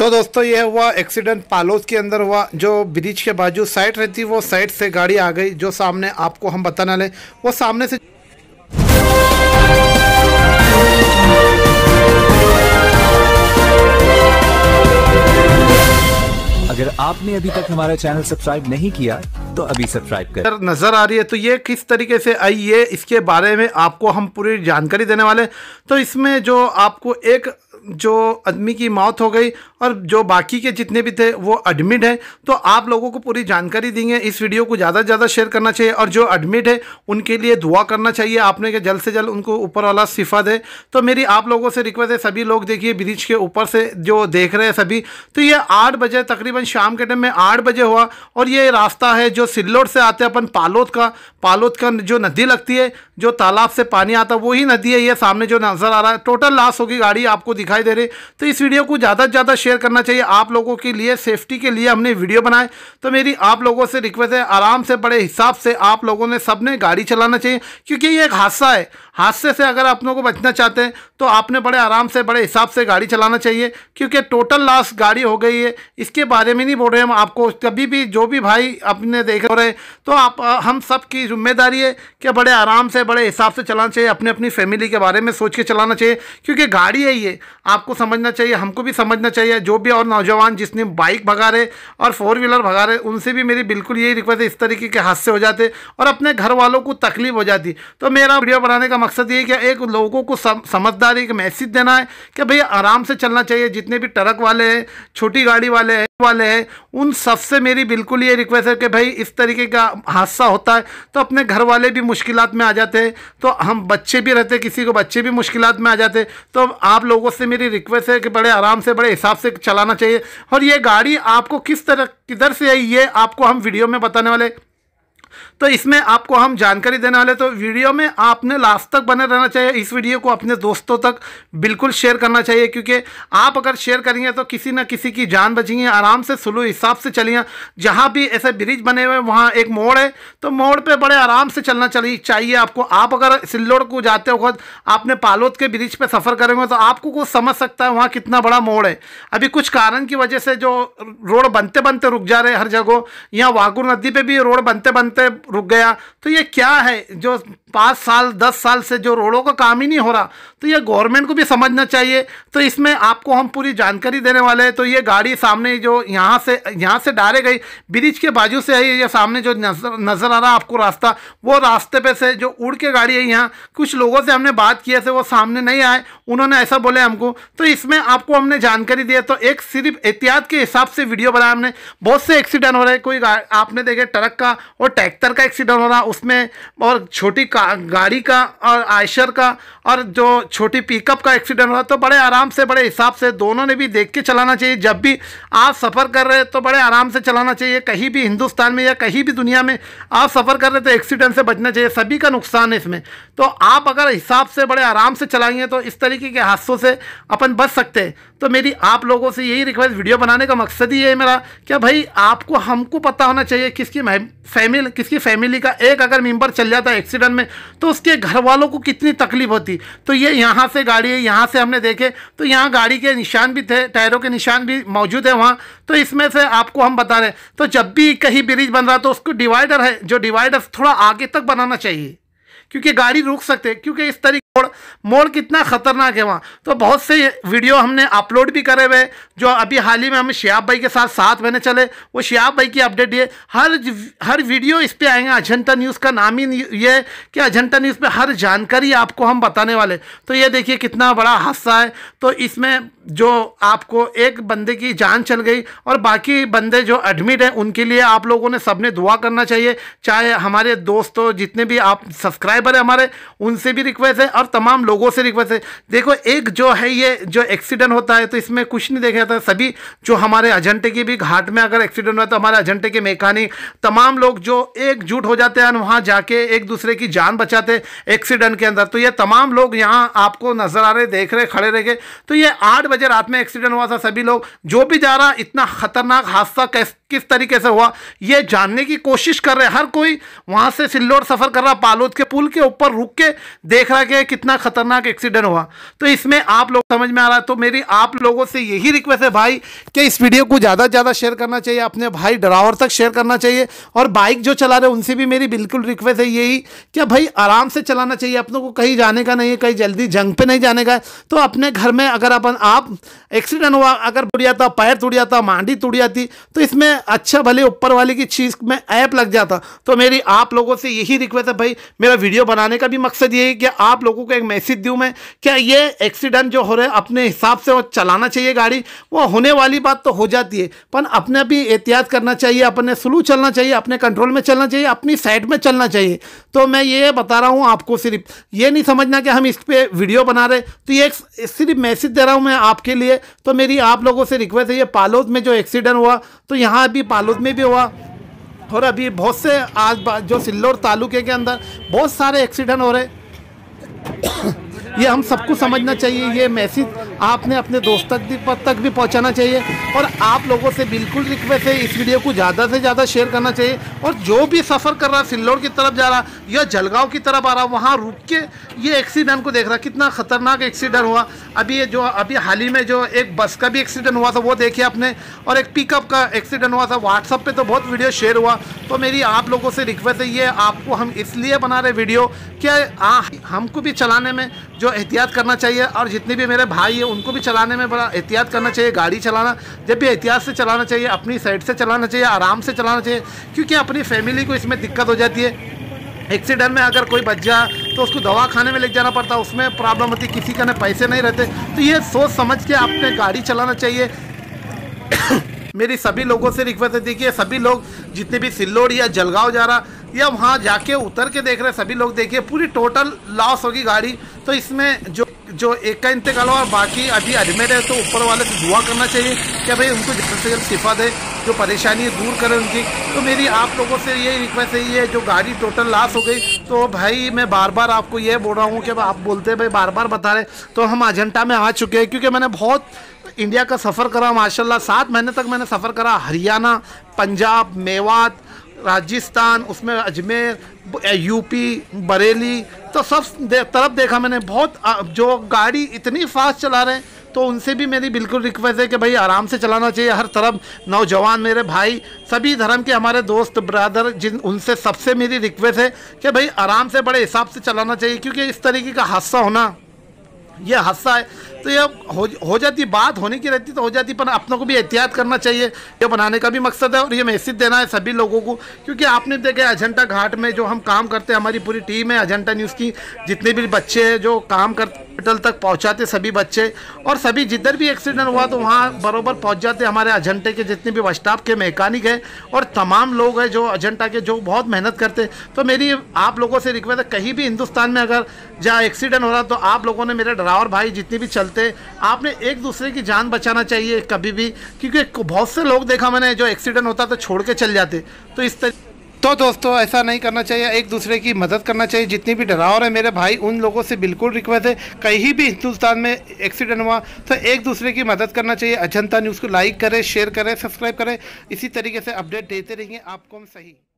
तो दोस्तों यह हुआ एक्सीडेंट पालोस के अंदर हुआ जो ब्रिज के बाजू साइड रहती वो साइड से गाड़ी आ गई जो सामने आपको हम बताना लें वो सामने से अगर आपने अभी तक हमारा चैनल सब्सक्राइब नहीं किया तो अभी सब्सक्राइब कर नजर आ रही है तो ये किस तरीके से आई ये इसके बारे में आपको हम पूरी जानकारी देने वाले तो इसमें जो आपको एक जो आदमी की मौत हो गई और जो बाकी के जितने भी थे वो एडमिट हैं तो आप लोगों को पूरी जानकारी देंगे इस वीडियो को ज़्यादा से ज़्यादा शेयर करना चाहिए और जो एडमिट है उनके लिए दुआ करना चाहिए आपने के जल्द से जल्द उनको ऊपर वाला सिफा दे तो मेरी आप लोगों से रिक्वेस्ट है सभी लोग देखिए ब्रिज के ऊपर से जो देख रहे हैं सभी तो ये आठ बजे तकरीबन शाम के टाइम में आठ बजे हुआ और ये रास्ता है जो सिल्लोड से आते अपन पालोद का पालोद का जो नदी लगती है जो तालाब से पानी आता है वही नदी है ये सामने जो नज़र आ रहा है टोटल लॉस होगी गाड़ी आपको दिखा दिखाई दे रही तो इस वीडियो को ज़्यादा से ज़्यादा शेयर करना चाहिए आप लोगों के लिए सेफ्टी के लिए हमने वीडियो बनाए तो मेरी आप लोगों से रिक्वेस्ट है आराम से बड़े हिसाब से आप लोगों ने सब ने गाड़ी चलाना चाहिए क्योंकि ये एक हादसा है हादसे से अगर आप लोगों को बचना चाहते हैं तो आपने बड़े आराम से बड़े हिसाब से गाड़ी चलाना चाहिए क्योंकि टोटल लॉस गाड़ी हो गई है इसके बारे में नहीं बोल रहे हम आपको कभी भी जो भी भाई अपने देख रहे हैं तो आप हम सब की जिम्मेदारी है कि बड़े आराम से बड़े हिसाब से चलाना चाहिए अपने अपनी फैमिली के बारे में सोच के चलाना चाहिए क्योंकि गाड़ी है ये आपको समझना चाहिए हमको भी समझना चाहिए जो भी और नौजवान जिसने बाइक भगा रहे और फोर व्हीलर भगा रहे उनसे भी मेरी बिल्कुल यही रिक्वेस्ट है इस तरीके के हादसे हो जाते और अपने घर वालों को तकलीफ हो जाती तो मेरा वीडियो बनाने का मकसद ये कि एक लोगों को समझदारी का मैसेज देना है कि भैया आराम से चलना चाहिए जितने भी ट्रक वाले हैं छोटी गाड़ी वाले हैं वाले हैं उन सबसे मेरी बिल्कुल ये रिक्वेस्ट है कि भाई इस तरीके का हादसा होता है तो अपने घर वाले भी मुश्किल में आ जाते हैं तो हम बच्चे भी रहते किसी को बच्चे भी मुश्किल में आ जाते तो आप लोगों से मेरी रिक्वेस्ट है कि बड़े आराम से बड़े हिसाब से चलाना चाहिए और ये गाड़ी आपको किस तरह किधर से आई ये आपको हम वीडियो में बताने वाले तो इसमें आपको हम जानकारी देने वाले तो वीडियो में आपने लास्ट तक बने रहना चाहिए इस वीडियो को अपने दोस्तों तक बिल्कुल शेयर करना चाहिए क्योंकि आप अगर शेयर करेंगे तो किसी ना किसी की जान बचेंगे आराम से सुलू हिसाब से चलिए जहाँ भी ऐसे ब्रिज बने हुए वहाँ एक मोड़ है तो मोड़ पर बड़े आराम से चलना चली चाहिए आपको आप अगर सिल्लोड़ को जाते वक्त आपने पालोद के ब्रिज पर सफ़र करेंगे तो आपको कुछ समझ सकता है वहाँ कितना बड़ा मोड़ है अभी कुछ कारण की वजह से जो रोड बनते बनते रुक जा रहे हैं हर जगह यहाँ वागुर नदी पे भी रोड बनते बनते रुक गया तो ये क्या है जो पाँच साल दस साल से जो रोडों का काम ही नहीं हो रहा तो ये गवर्नमेंट को भी समझना चाहिए तो इसमें आपको हम पूरी जानकारी देने वाले हैं तो ये गाड़ी सामने जो यहाँ से यहाँ से डारे गई ब्रिज के बाजू से आई ये सामने जो नजर नज़र आ रहा आपको रास्ता वो रास्ते पे से जो उड़ के गाड़ी आई यहाँ कुछ लोगों से हमने बात किए थे वो सामने नहीं आए उन्होंने ऐसा बोले हमको तो इसमें आपको हमने जानकारी दी तो एक सिर्फ एहतियात के हिसाब से वीडियो बनाया हमने बहुत से एक्सीडेंट हो रहे कोई आपने देखे ट्रक का और ट्रैक्टर का एक्सीडेंट हो रहा उसमें और छोटी का, गाड़ी का और आयशर का और जो छोटी पिकअप का एक्सीडेंट हुआ तो बड़े आराम से बड़े हिसाब से दोनों ने भी देख के चलाना चाहिए जब भी आप सफ़र कर रहे हैं तो बड़े आराम से चलाना चाहिए कहीं भी हिंदुस्तान में या कहीं भी दुनिया में आप सफ़र कर रहे तो एक्सीडेंट से बचना चाहिए सभी का नुकसान है इसमें तो आप अगर हिसाब से बड़े आराम से चलाएंगे तो इस तरीके के हादसों से अपन बच सकते हैं तो मेरी आप लोगों से यही रिक्वेस्ट वीडियो बनाने का मकसद ही है मेरा क्या भाई आपको हमको पता होना चाहिए किसकी फैमिली किसकी फैमिली का एक अगर मेम्बर चल जाता है एक्सीडेंट में तो उसके घर वालों को कितनी तकलीफ होती तो ये यहाँ से गाड़ी है यहाँ से हमने देखे तो यहाँ गाड़ी के निशान भी थे टायरों के निशान भी मौजूद है वहाँ तो इसमें से आपको हम बता रहे तो जब भी कहीं ब्रिज बन रहा तो उसको डिवाइडर है जो डिवाइडर थोड़ा आगे तक बनाना चाहिए क्योंकि गाड़ी रुक सकते हैं क्योंकि इस तरीके मोड़ मोड़ कितना ख़तरनाक है वहाँ तो बहुत से वीडियो हमने अपलोड भी करे हुए जो अभी हाल ही में हम श्याब भाई के साथ साथ महीने चले वो श्याब भाई की अपडेट ये हर हर वीडियो इस पर आएंगे अजंता न्यूज़ का नाम ही ये कि अजंता न्यूज़ पर हर जानकारी आपको हम बताने वाले तो ये देखिए कितना बड़ा हादसा है तो इसमें जो आपको एक बंदे की जान चल गई और बाकी बंदे जो एडमिट हैं उनके लिए आप लोगों ने सबने दुआ करना चाहिए चाहे हमारे दोस्तों जितने भी आप सब्सक्राइब सब्सक्राइबर है हमारे उनसे भी रिक्वेस्ट है और तमाम लोगों से रिक्वेस्ट है देखो एक जो है ये जो एक्सीडेंट होता है तो इसमें कुछ नहीं देखा जाता सभी जो हमारे अजंटे के भी घाट में अगर एक्सीडेंट हुआ तो हमारे अजंटे के मेकानिक तमाम लोग जो एकजुट हो जाते हैं वहाँ जाके एक दूसरे की जान बचाते एक्सीडेंट के अंदर तो ये तमाम लोग यहाँ आपको नजर आ रहे देख रहे खड़े रह गए तो ये आठ बजे रात में एक्सीडेंट हुआ था सभी लोग जो भी जा रहा इतना खतरनाक हादसा कैसे किस तरीके से हुआ ये जानने की कोशिश कर रहे हैं हर कोई वहाँ से सिल्लोर सफ़र कर रहा पालोद के पुल के ऊपर रुक के देख रहा कि कितना खतरनाक एक्सीडेंट हुआ तो इसमें आप लोग समझ में आ रहा है तो मेरी आप लोगों से यही रिक्वेस्ट है भाई कि इस वीडियो को ज़्यादा से ज़्यादा शेयर करना चाहिए अपने भाई ड्राइवर तक शेयर करना चाहिए और बाइक जो चला रहे उनसे भी मेरी बिल्कुल रिक्वेस्ट है यही कि भाई आराम से चलाना चाहिए अपनों को कहीं जाने का नहीं है कहीं जल्दी जंग पर नहीं जाने का है तो अपने घर में अगर अपन आप एक्सीडेंट हुआ अगर टूट जाता पैर टूट जाता मांडी टूट जाती तो इसमें अच्छा भले ऊपर वाले की चीज़ में ऐप लग जाता तो मेरी आप लोगों से यही रिक्वेस्ट है भाई मेरा वीडियो बनाने का भी मकसद ये है कि आप लोगों को एक मैसेज दूँ मैं क्या ये एक्सीडेंट जो हो रहा है अपने हिसाब से वो चलाना चाहिए गाड़ी वो होने वाली बात तो हो जाती है पर अपने भी एहतियात करना चाहिए अपने स्लू चलना चाहिए अपने कंट्रोल में चलना चाहिए अपनी साइड में चलना चाहिए तो मैं ये बता रहा हूँ आपको सिर्फ ये नहीं समझना कि हम इस पर वीडियो बना रहे तो ये सिर्फ मैसेज दे रहा हूँ मैं आपके लिए तो मेरी आप लोगों से रिक्वेस्ट है ये पालोद में जो एक्सीडेंट हुआ तो यहाँ भी पालोद में भी हुआ और अभी बहुत से आज जो सिल्लोर तालुके के अंदर बहुत सारे एक्सीडेंट हो रहे ये हम सबको समझना चाहिए ये मैसेज आपने अपने दोस्त तक तक भी पहुंचाना चाहिए और आप लोगों से बिल्कुल रिक्वेस्ट है इस वीडियो को ज़्यादा से ज़्यादा शेयर करना चाहिए और जो भी सफ़र कर रहा है सिल्लोर की तरफ जा रहा या जलगांव की तरफ आ रहा वहाँ रुक के ये एक्सीडेंट को देख रहा कितना ख़तरनाक एक्सीडेंट हुआ अभी ये जो अभी हाल ही में जो एक बस का भी एक्सीडेंट हुआ था वो देखिए आपने और एक पिकअप का एक्सीडेंट हुआ था व्हाट्सअप पर तो बहुत वीडियो शेयर हुआ तो मेरी आप लोगों से रिक्वेस्ट है ये आपको हम इसलिए बना रहे वीडियो क्या हमको भी चलाने में जो एहतियात करना चाहिए और जितने भी मेरे भाई हैं उनको भी चलाने में बड़ा एहतियात करना चाहिए गाड़ी चलाना जब भी एहतियात से चलाना चाहिए अपनी साइड से चलाना चाहिए आराम से चलाना चाहिए क्योंकि अपनी फैमिली को इसमें दिक्कत हो जाती है एक्सीडेंट में अगर कोई बच जाए तो उसको दवा खाने में लेके जाना पड़ता है उसमें प्रॉब्लम होती है किसी का पैसे नहीं रहते तो ये सोच समझ के आपने गाड़ी चलाना चाहिए मेरी सभी लोगों से रिक्वेस्ट है देखिए सभी लोग जितने भी सिल्लोड़ या जलगांव जा रहा या वहाँ जाके उतर के देख रहे सभी लोग देखिए पूरी टोटल लॉस होगी गाड़ी तो इसमें जो जो एक का इंतकाल हो और बाकी अभी अजमेर है तो ऊपर वाले से दुआ करना चाहिए कि भाई उनको जल्द से जल्द शिफा दे जो परेशानी है दूर करें उनकी तो मेरी आप लोगों से ये रिक्वेस्ट है ये जो गाड़ी टोटल लॉस हो गई तो भाई मैं बार बार आपको ये बोल रहा हूँ कि आप बोलते हैं भाई बार बार बता रहे तो हम अजंटा में आ चुके हैं क्योंकि मैंने बहुत इंडिया का सफ़र करा माशाल्लाह सात महीने तक मैंने सफ़र करा हरियाणा पंजाब मेवात राजस्थान उसमें अजमेर यूपी बरेली तो सब दे, तरफ देखा मैंने बहुत जो गाड़ी इतनी फास्ट चला रहे हैं तो उनसे भी मेरी बिल्कुल रिक्वेस्ट है कि भाई आराम से चलाना चाहिए हर तरफ नौजवान मेरे भाई सभी धर्म के हमारे दोस्त ब्रदर जिन उनसे सबसे मेरी रिक्वेस्ट है कि भाई आराम से बड़े हिसाब से चलाना चाहिए क्योंकि इस तरीके का हादसा होना ये हादसा है तो यह हो हो जाती बात होने की रहती तो हो जाती पर अपनों को भी एहतियात करना चाहिए ये बनाने का भी मकसद है और ये मैसेज देना है सभी लोगों को क्योंकि आपने देखा अजंटा घाट में जो हम काम करते हैं हमारी पूरी टीम है अजंटा न्यूज़ की जितने भी बच्चे हैं जो काम कर हॉस्पिटल तक पहुंचाते सभी बच्चे और सभी जिधर भी एक्सीडेंट हुआ तो वहाँ बरोबर पहुंच जाते हमारे अजंटे के जितने भी स्टाफ के मैकेनिक हैं और तमाम लोग हैं जो अजंटा के जो बहुत मेहनत करते तो मेरी आप लोगों से रिक्वेस्ट है कहीं भी हिंदुस्तान में अगर जहाँ एक्सीडेंट हो रहा तो आप लोगों ने मेरे डरावर भाई जितने भी चलते आपने एक दूसरे की जान बचाना चाहिए कभी भी क्योंकि बहुत से लोग देखा मैंने जो एक्सीडेंट होता तो छोड़ के चल जाते तो इस तरह तो दोस्तों ऐसा नहीं करना चाहिए एक दूसरे की मदद करना चाहिए जितनी भी डरावर है मेरे भाई उन लोगों से बिल्कुल रिक्वेस्ट है कहीं भी हिंदुस्तान में एक्सीडेंट हुआ तो एक दूसरे की मदद करना चाहिए अजंता न्यूज़ को लाइक करें शेयर करें सब्सक्राइब करें इसी तरीके से अपडेट देते रहेंगे आपको हम सही